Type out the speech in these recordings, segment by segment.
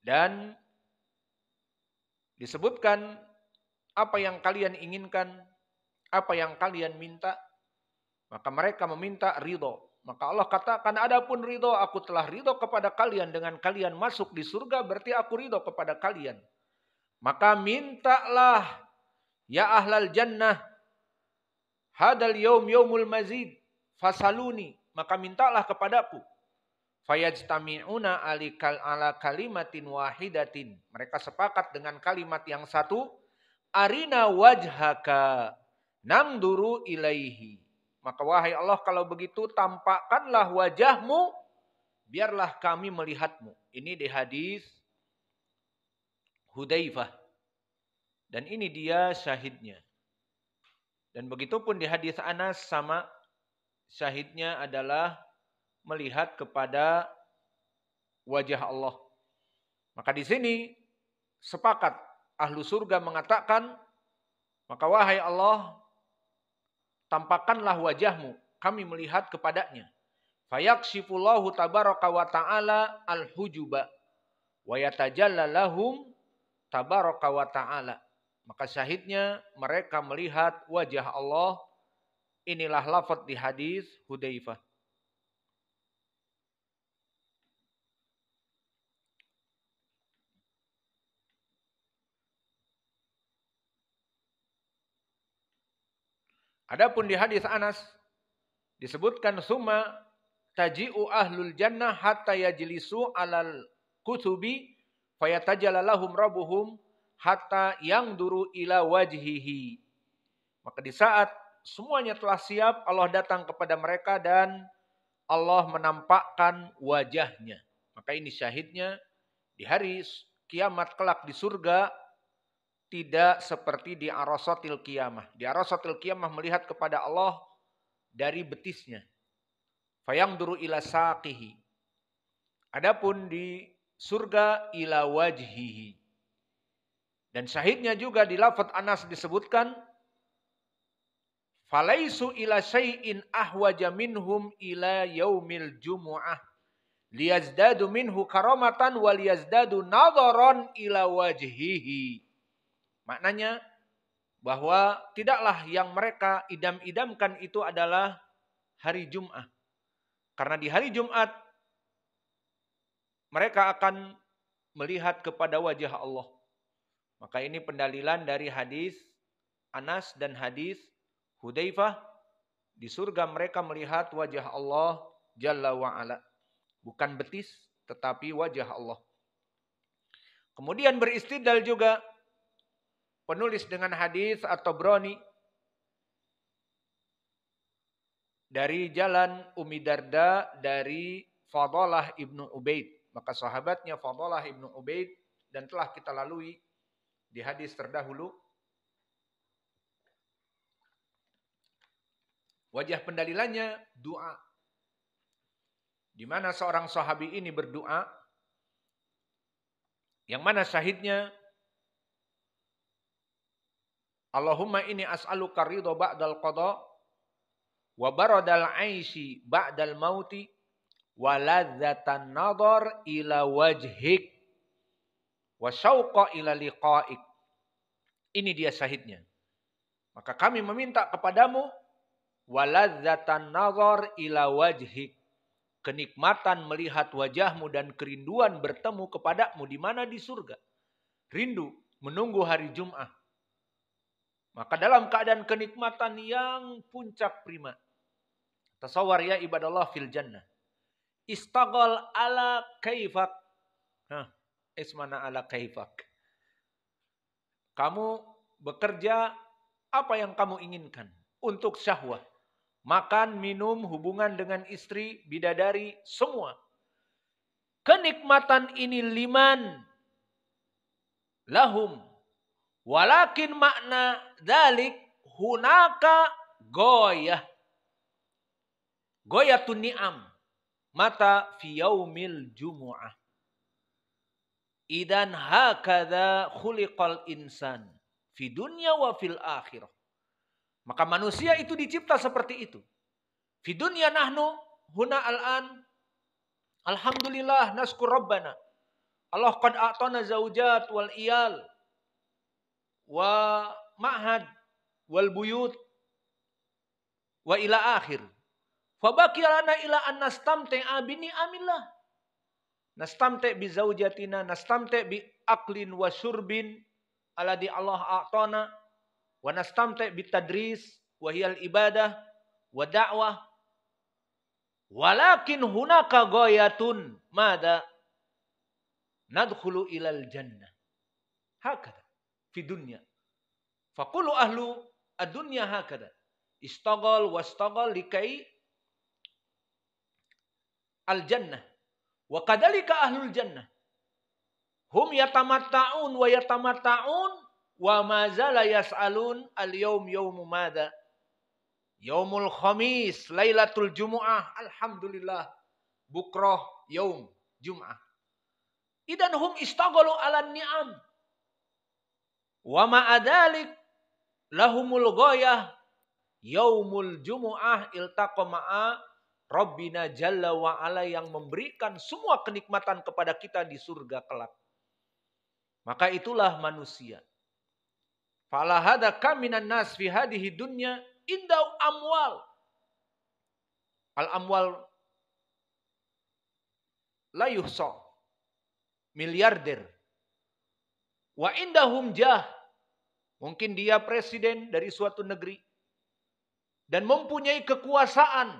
Dan disebutkan apa yang kalian inginkan, apa yang kalian minta, maka mereka meminta ridho. Maka Allah katakan, adapun ridho, aku telah ridho kepada kalian dengan kalian masuk di surga, berarti aku ridho kepada kalian. Maka mintalah, ya ahlal jannah, hadal yaum yaumul mazid, fasaluni, maka mintalah kepadaku. Fayajtami'una alikal ala kalimatin wahidatin. Mereka sepakat dengan kalimat yang satu. Arina wajhaka namduru ilaihi. Maka wahai Allah kalau begitu tampakkanlah wajahmu. Biarlah kami melihatmu. Ini di hadis Hudaifah. Dan ini dia syahidnya. Dan begitu pun di hadis Anas sama syahidnya adalah melihat kepada wajah Allah. Maka di sini sepakat ahlu surga mengatakan, maka wahai Allah, tampakkanlah wajahmu, kami melihat kepadanya. Fayaqsifullahu tabaraka wa ta'ala al-hujuba wa yatajalla lahum tabaraka wa ta'ala. Maka syahidnya mereka melihat wajah Allah. Inilah lafaz di hadis Hudaifah. Adapun di hadis Anas disebutkan summa taji'u ahlul jannah hatta yajlisu alal kutubi fayatajalalahum rabbuhum hatta yang duru ila wajhihi. Maka di saat semuanya telah siap Allah datang kepada mereka dan Allah menampakkan wajahnya. Maka ini syahidnya di hari kiamat kelak di surga tidak seperti di arasatil kiamah. Di arasatil kiamah melihat kepada Allah dari betisnya. Fayang duru ila saqihi. Adapun di surga ila wajhihi. Dan syahidnya juga di lafad Anas disebutkan falaisu ila syai'in ahwaja minhum ila yaumil jumu'ah liyazdadu minhu karamatan wal yazdadu nadharan ila wajhihi Maknanya bahwa tidaklah yang mereka idam-idamkan itu adalah hari Jum'ah. Karena di hari Jum'at mereka akan melihat kepada wajah Allah. Maka ini pendalilan dari hadis Anas dan hadis Hudaifah di surga mereka melihat wajah Allah Jalla wa'ala. Bukan betis tetapi wajah Allah. Kemudian beristidal juga penulis dengan hadis atau broni dari jalan Umi Darda dari Fadalah ibnu Ubaid. Maka sahabatnya Fadalah ibnu Ubaid dan telah kita lalui di hadis terdahulu. Wajah pendalilannya doa. Di mana seorang sahabi ini berdoa. Yang mana syahidnya Allahumma ini as'aluka ridho ba'dal qada wa baradal aisi ba'dal mauti wa ladzatan nadhar ila wajhik wa syauqa ila liqa'ik. Ini dia sahidnya. Maka kami meminta kepadamu waladzatan nazar ila wajhik. Kenikmatan melihat wajahmu dan kerinduan bertemu kepadamu di mana di surga. Rindu menunggu hari Jum'ah. Maka dalam keadaan kenikmatan yang puncak prima. Tasawwar ya ibadallah fil jannah. Istaghal ala kaifak. Nah, ismana ala kaifak. Kamu bekerja apa yang kamu inginkan untuk syahwah. Makan, minum, hubungan dengan istri, bidadari, semua. Kenikmatan ini liman lahum Walakin makna dalik hunaka goyah. tu ni'am. Mata fi yaumil jumu'ah. Idan hakada khuliqal insan. Fi dunya wa fil akhirah. Maka manusia itu dicipta seperti itu. Fi dunya nahnu huna al'an. Alhamdulillah naskur rabbana. Allah qad a'tana zaujat wal iyal wa ma'had wal buyut wa ila akhir. Fabaki lana ila an nastamta'a bini amillah. nastamti bi zaujatina, nastamti bi aklin wa syurbin alladhi Allah a'tana wa nastamti bi tadris wa hiyal ibadah wa da'wah. Walakin hunaka ghayatun mada nadkhulu ilal jannah. Hakata fi dunya. Fakulu ahlu adunya hakada. Istagal istagal likai al jannah. Wa kadalika ahlul jannah. Hum yatamata'un wa yatamata'un wa mazala yas'alun al yom yawmu mada. Yawmul khamis, laylatul jumu'ah, alhamdulillah. Bukroh yom jum'ah. Idan hum istagalu ala ni'am Wa ma'adalik lahumul goyah yaumul jumu'ah iltaqomaa Rabbina Jalla wa'ala yang memberikan semua kenikmatan kepada kita di surga kelak. Maka itulah manusia. Falahada kaminan nas fi hadihi dunya indau amwal. Al amwal la yuhsa. Miliarder Wa indahum jah. Mungkin dia presiden dari suatu negeri. Dan mempunyai kekuasaan.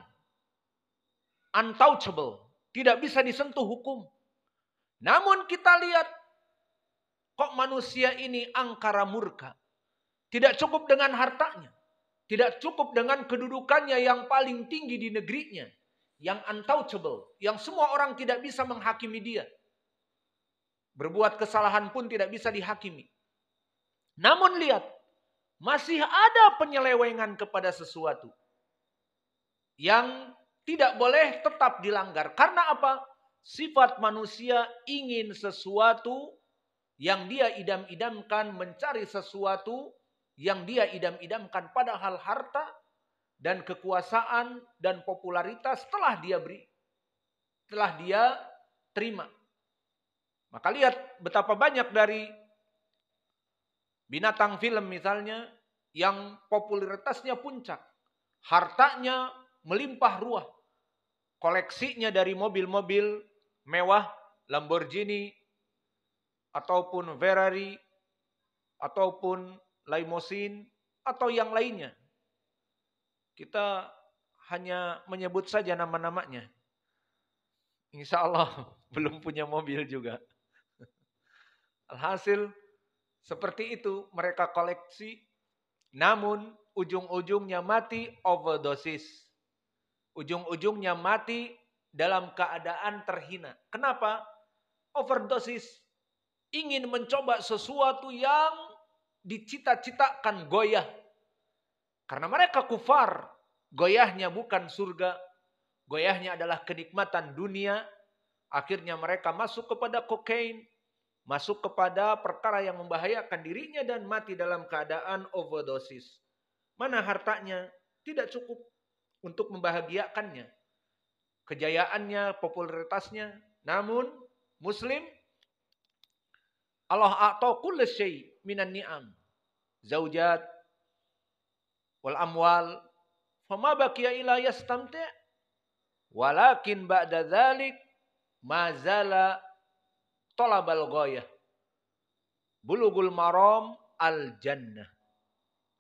Untouchable. Tidak bisa disentuh hukum. Namun kita lihat. Kok manusia ini angkara murka. Tidak cukup dengan hartanya. Tidak cukup dengan kedudukannya yang paling tinggi di negerinya. Yang untouchable. Yang semua orang tidak bisa menghakimi dia. Berbuat kesalahan pun tidak bisa dihakimi. Namun lihat, masih ada penyelewengan kepada sesuatu yang tidak boleh tetap dilanggar. Karena apa? Sifat manusia ingin sesuatu yang dia idam-idamkan, mencari sesuatu yang dia idam-idamkan, padahal harta dan kekuasaan dan popularitas telah dia beri, telah dia terima. Maka lihat betapa banyak dari binatang film misalnya yang popularitasnya puncak. Hartanya melimpah ruah. Koleksinya dari mobil-mobil mewah, Lamborghini, ataupun Ferrari, ataupun Limousine, atau yang lainnya. Kita hanya menyebut saja nama-namanya. Insya Allah belum punya mobil juga. Alhasil seperti itu mereka koleksi namun ujung-ujungnya mati overdosis. Ujung-ujungnya mati dalam keadaan terhina. Kenapa? Overdosis ingin mencoba sesuatu yang dicita-citakan goyah. Karena mereka kufar, goyahnya bukan surga, goyahnya adalah kenikmatan dunia. Akhirnya mereka masuk kepada kokain, masuk kepada perkara yang membahayakan dirinya dan mati dalam keadaan overdosis. Mana hartanya? Tidak cukup untuk membahagiakannya. Kejayaannya, popularitasnya. Namun, Muslim, Allah atau kulla syai minan ni'am. Zaujat, wal amwal. Fama bakiya ila yastamti' Walakin ba'da dhalik mazala tolabal goyah. Bulugul maram al jannah.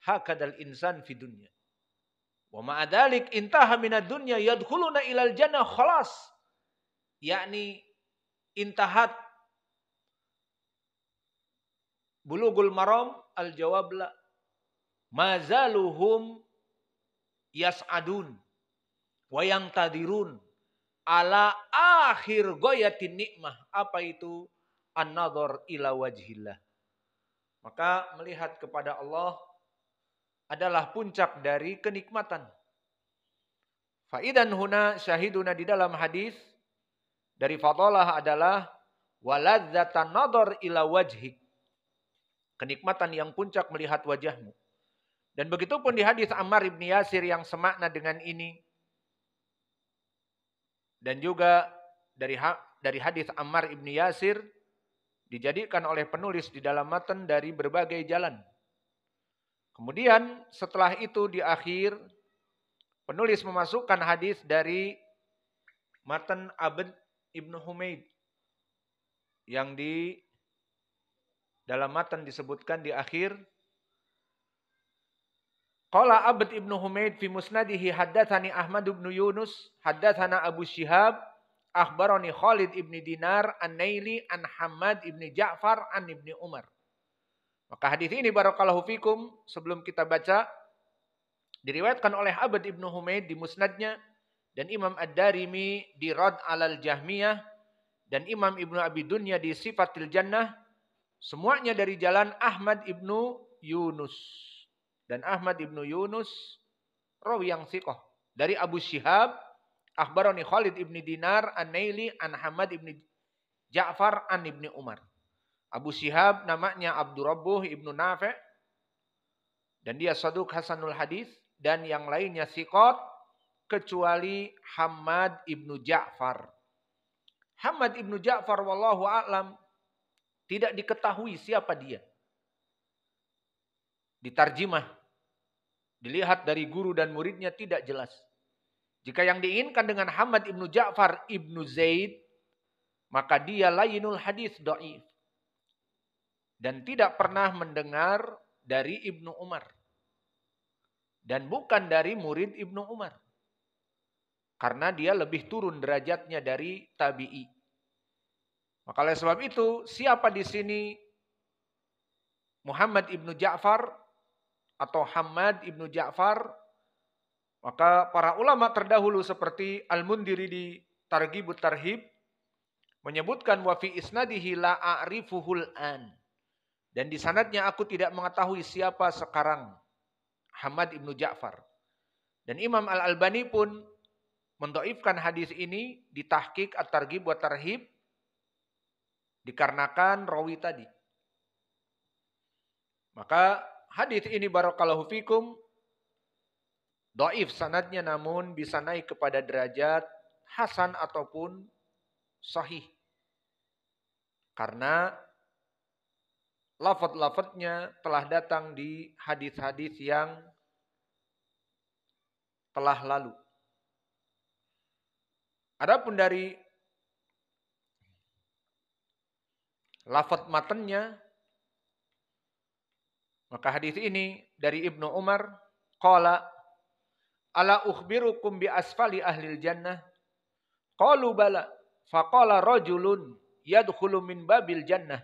Hakadal insan fi dunya. Wa ma'adhalik intaha minad dunya yadkhuluna ilal jannah khalas. Yakni intahat bulugul maram al jawabla mazaluhum yas'adun wa yang tadirun ala akhir goyatin nikmah. Apa itu? An-nadhar ila wajhillah. Maka melihat kepada Allah adalah puncak dari kenikmatan. Faidan huna syahiduna di dalam hadis dari fatolah adalah waladzatan nador ila wajhik. Kenikmatan yang puncak melihat wajahmu. Dan begitu pun di hadis Ammar ibn Yasir yang semakna dengan ini. Dan juga dari ha dari hadis Ammar ibni Yasir dijadikan oleh penulis di dalam matan dari berbagai jalan. Kemudian setelah itu di akhir penulis memasukkan hadis dari matan Abd ibn Humaid yang di dalam matan disebutkan di akhir Qala Abd ibn Humaid fi musnadihi haddathani Ahmad ibn Yunus haddathana Abu Syihab akhbarani Khalid ibn Dinar an-Naili an Hamad ibn Ja'far an ibn Umar. Maka hadis ini barakallahu fikum sebelum kita baca diriwayatkan oleh abd ibn Humaid di musnadnya dan Imam Ad-Darimi di Rad alal Jahmiyah dan Imam Ibnu Abi Dunya di Sifatil Jannah semuanya dari jalan Ahmad ibnu Yunus dan Ahmad ibnu Yunus rawi yang sikoh dari Abu Syihab akhbaroni Khalid ibni Dinar an Naili an Hamad ibni Ja'far an ibni Umar Abu Syihab namanya Abdurrabbuh ibnu Nafeh. dan dia saduk Hasanul Hadis dan yang lainnya sikot kecuali Hamad ibnu Ja'far Hamad ibnu Ja'far wallahu a'lam tidak diketahui siapa dia. Ditarjimah Dilihat dari guru dan muridnya tidak jelas. Jika yang diinginkan dengan Hamad ibnu Ja'far ibnu Zaid, maka dia layinul hadis do'if. Dan tidak pernah mendengar dari ibnu Umar. Dan bukan dari murid ibnu Umar. Karena dia lebih turun derajatnya dari tabi'i. Maka oleh sebab itu, siapa di sini Muhammad ibnu Ja'far atau Hamad ibnu Ja'far, maka para ulama terdahulu seperti Al-Mundiri di Targibut Tarhib menyebutkan wafi isnadihi la a'rifuhul an. Dan di sanadnya aku tidak mengetahui siapa sekarang Hamad ibnu Ja'far. Dan Imam Al-Albani pun mendoifkan hadis ini di tahkik at targib wa tarhib dikarenakan rawi tadi. Maka hadis ini barakallahu fikum doif sanadnya namun bisa naik kepada derajat hasan ataupun sahih. Karena lafadz lafadznya telah datang di hadis-hadis yang telah lalu. Adapun dari lafadz matannya maka hadis ini dari Ibnu Umar qala ala ukhbirukum bi asfali ahli jannah qalu bala faqala rajulun yadkhulu min babil jannah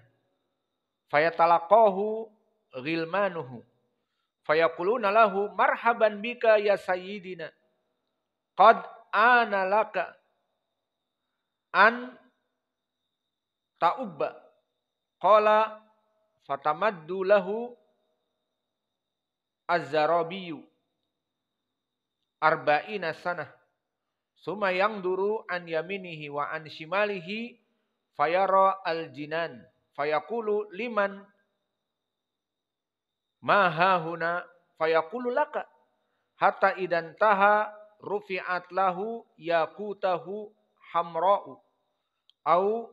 fayatalaqahu ghilmanuhu fayaquluna lahu marhaban bika ya sayyidina qad ana laka an ta'ubba qala fatamaddu lahu Az-Zarabiyu arba'ina sanah summa yang duru an yaminihi wa an shimalihi fayara al-jinan fayakulu liman maha huna fayaqulu laka hatta idan taha rufi'at lahu yakutahu hamra'u au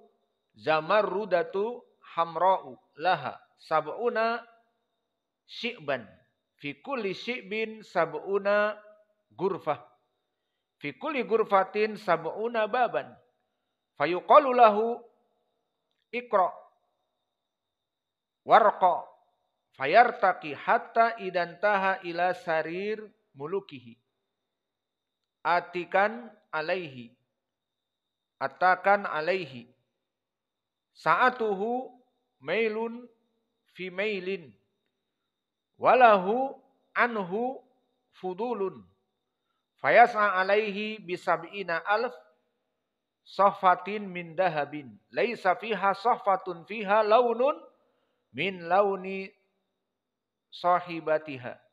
zamarrudatu hamra'u laha sab'una syi'ban Fi kulli syi'bin sab'una gurfah. Fi kulli gurfatin sab'una baban. Fayuqalu lahu ikra warqa fayartaqi hatta idantaha ila sarir mulukihi atikan alaihi atakan alaihi saatuhu mailun fi mailin Walahu anhu fudulun. Fayas'a alaihi bisab'ina alf sahfatin min dahabin. Laisa fiha sahfatun fiha launun min launi sahibatiha.